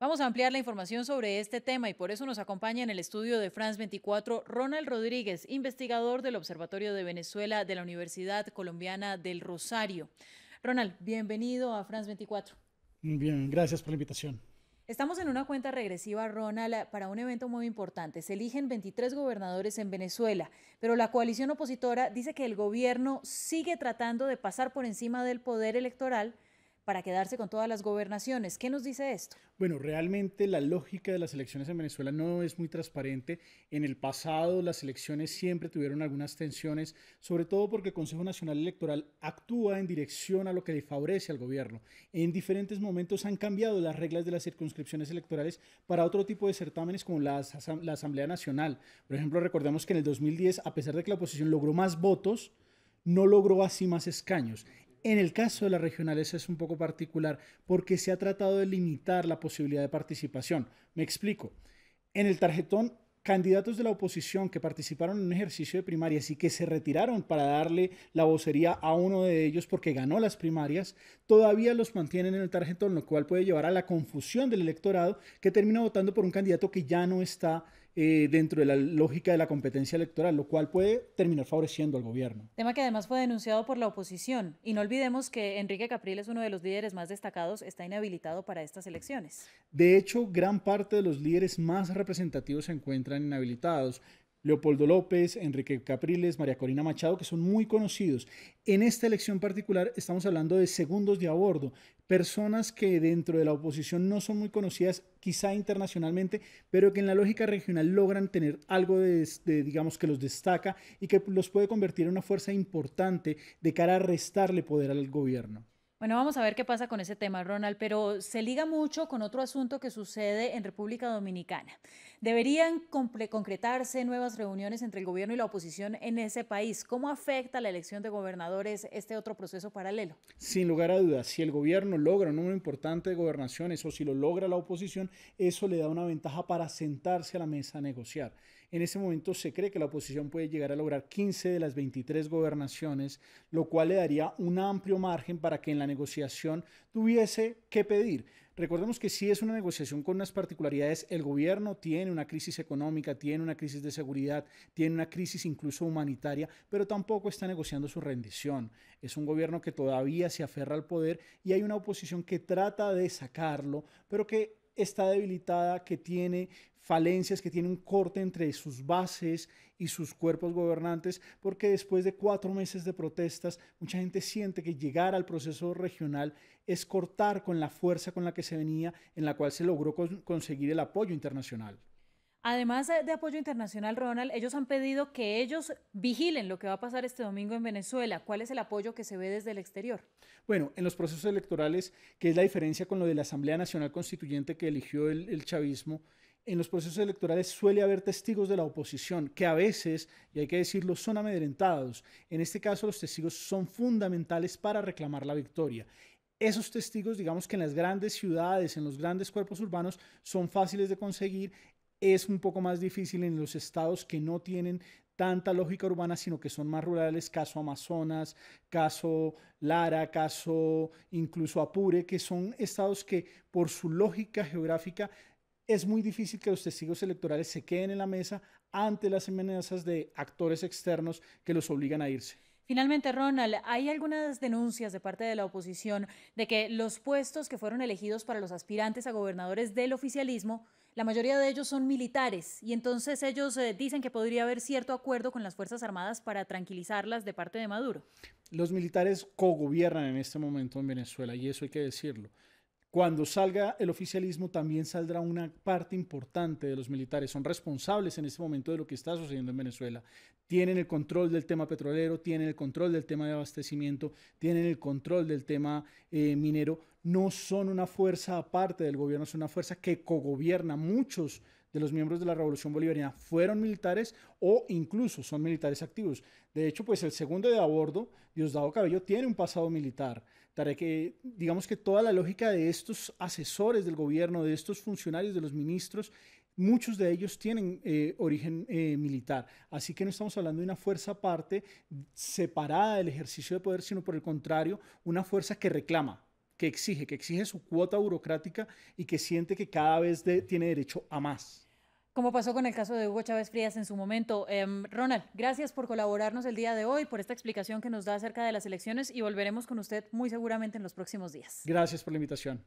Vamos a ampliar la información sobre este tema y por eso nos acompaña en el estudio de France 24 Ronald Rodríguez, investigador del Observatorio de Venezuela de la Universidad Colombiana del Rosario. Ronald, bienvenido a France 24. Bien, gracias por la invitación. Estamos en una cuenta regresiva, Ronald, para un evento muy importante. Se eligen 23 gobernadores en Venezuela, pero la coalición opositora dice que el gobierno sigue tratando de pasar por encima del poder electoral para quedarse con todas las gobernaciones. ¿Qué nos dice esto? Bueno, realmente la lógica de las elecciones en Venezuela no es muy transparente. En el pasado las elecciones siempre tuvieron algunas tensiones, sobre todo porque el Consejo Nacional Electoral actúa en dirección a lo que le favorece al gobierno. En diferentes momentos han cambiado las reglas de las circunscripciones electorales para otro tipo de certámenes como la, la Asamblea Nacional. Por ejemplo, recordemos que en el 2010, a pesar de que la oposición logró más votos, no logró así más escaños. En el caso de las regionales es un poco particular porque se ha tratado de limitar la posibilidad de participación. Me explico. En el tarjetón, candidatos de la oposición que participaron en un ejercicio de primarias y que se retiraron para darle la vocería a uno de ellos porque ganó las primarias, todavía los mantienen en el tarjetón, lo cual puede llevar a la confusión del electorado que termina votando por un candidato que ya no está eh, dentro de la lógica de la competencia electoral, lo cual puede terminar favoreciendo al gobierno. Tema que además fue denunciado por la oposición. Y no olvidemos que Enrique capril es uno de los líderes más destacados, está inhabilitado para estas elecciones. De hecho, gran parte de los líderes más representativos se encuentran inhabilitados. Leopoldo López, Enrique Capriles, María Corina Machado, que son muy conocidos. En esta elección particular estamos hablando de segundos de a bordo, personas que dentro de la oposición no son muy conocidas, quizá internacionalmente, pero que en la lógica regional logran tener algo de, digamos, que los destaca y que los puede convertir en una fuerza importante de cara a restarle poder al gobierno. Bueno, vamos a ver qué pasa con ese tema, Ronald, pero se liga mucho con otro asunto que sucede en República Dominicana. Deberían concretarse nuevas reuniones entre el gobierno y la oposición en ese país. ¿Cómo afecta la elección de gobernadores este otro proceso paralelo? Sin lugar a dudas, si el gobierno logra un número importante de gobernaciones o si lo logra la oposición, eso le da una ventaja para sentarse a la mesa a negociar. En ese momento se cree que la oposición puede llegar a lograr 15 de las 23 gobernaciones, lo cual le daría un amplio margen para que en la negociación tuviese que pedir. Recordemos que si es una negociación con unas particularidades, el gobierno tiene una crisis económica, tiene una crisis de seguridad, tiene una crisis incluso humanitaria, pero tampoco está negociando su rendición. Es un gobierno que todavía se aferra al poder y hay una oposición que trata de sacarlo, pero que está debilitada, que tiene falencias, que tiene un corte entre sus bases y sus cuerpos gobernantes, porque después de cuatro meses de protestas, mucha gente siente que llegar al proceso regional es cortar con la fuerza con la que se venía, en la cual se logró conseguir el apoyo internacional. Además de apoyo internacional, Ronald, ellos han pedido que ellos vigilen lo que va a pasar este domingo en Venezuela. ¿Cuál es el apoyo que se ve desde el exterior? Bueno, en los procesos electorales, que es la diferencia con lo de la Asamblea Nacional Constituyente que eligió el, el chavismo, en los procesos electorales suele haber testigos de la oposición que a veces, y hay que decirlo, son amedrentados. En este caso, los testigos son fundamentales para reclamar la victoria esos testigos, digamos que en las grandes ciudades, en los grandes cuerpos urbanos, son fáciles de conseguir es un poco más difícil en los estados que no tienen tanta lógica urbana, sino que son más rurales, caso Amazonas, caso Lara, caso incluso Apure, que son estados que por su lógica geográfica es muy difícil que los testigos electorales se queden en la mesa ante las amenazas de actores externos que los obligan a irse. Finalmente, Ronald, hay algunas denuncias de parte de la oposición de que los puestos que fueron elegidos para los aspirantes a gobernadores del oficialismo la mayoría de ellos son militares y entonces ellos eh, dicen que podría haber cierto acuerdo con las Fuerzas Armadas para tranquilizarlas de parte de Maduro. Los militares cogobiernan en este momento en Venezuela y eso hay que decirlo. Cuando salga el oficialismo también saldrá una parte importante de los militares. Son responsables en este momento de lo que está sucediendo en Venezuela. Tienen el control del tema petrolero, tienen el control del tema de abastecimiento, tienen el control del tema eh, minero. No son una fuerza aparte del gobierno, son una fuerza que cogobierna. Muchos de los miembros de la Revolución Bolivariana fueron militares o incluso son militares activos. De hecho, pues el segundo de abordo, Diosdado Cabello, tiene un pasado militar. Para que, digamos que toda la lógica de estos asesores del gobierno, de estos funcionarios, de los ministros, muchos de ellos tienen eh, origen eh, militar. Así que no estamos hablando de una fuerza aparte, separada del ejercicio de poder, sino por el contrario, una fuerza que reclama, que exige, que exige su cuota burocrática y que siente que cada vez tiene derecho a más como pasó con el caso de Hugo Chávez Frías en su momento. Em, Ronald, gracias por colaborarnos el día de hoy, por esta explicación que nos da acerca de las elecciones y volveremos con usted muy seguramente en los próximos días. Gracias por la invitación.